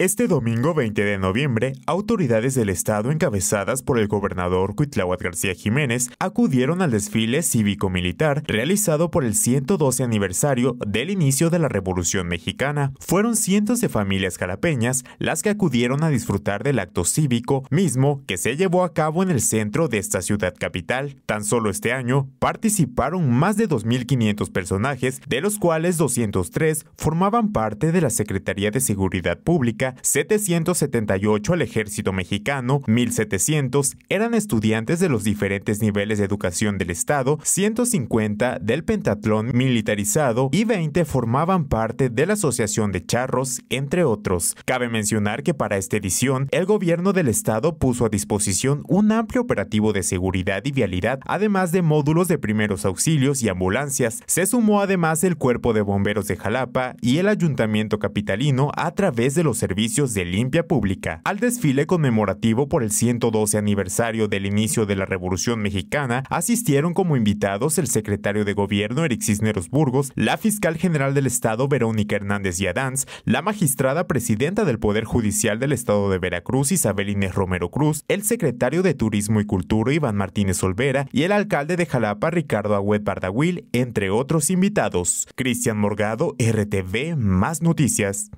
Este domingo 20 de noviembre, autoridades del Estado encabezadas por el gobernador Cuitláhuac García Jiménez acudieron al desfile cívico-militar realizado por el 112 aniversario del inicio de la Revolución Mexicana. Fueron cientos de familias jalapeñas las que acudieron a disfrutar del acto cívico mismo que se llevó a cabo en el centro de esta ciudad capital. Tan solo este año participaron más de 2.500 personajes, de los cuales 203 formaban parte de la Secretaría de Seguridad Pública 778 al ejército mexicano, 1700 eran estudiantes de los diferentes niveles de educación del Estado, 150 del pentatlón militarizado y 20 formaban parte de la Asociación de Charros, entre otros. Cabe mencionar que para esta edición, el gobierno del Estado puso a disposición un amplio operativo de seguridad y vialidad, además de módulos de primeros auxilios y ambulancias. Se sumó además el Cuerpo de Bomberos de Jalapa y el Ayuntamiento Capitalino a través de los servicios servicios de limpia pública. Al desfile conmemorativo por el 112 aniversario del inicio de la Revolución Mexicana, asistieron como invitados el secretario de Gobierno Eric Cisneros Burgos, la fiscal general del Estado Verónica Hernández Yadanz, la magistrada presidenta del Poder Judicial del Estado de Veracruz Isabel Inés Romero Cruz, el secretario de Turismo y Cultura Iván Martínez Olvera y el alcalde de Jalapa Ricardo Agüed Bardahuil, entre otros invitados. Cristian Morgado, RTV, más noticias.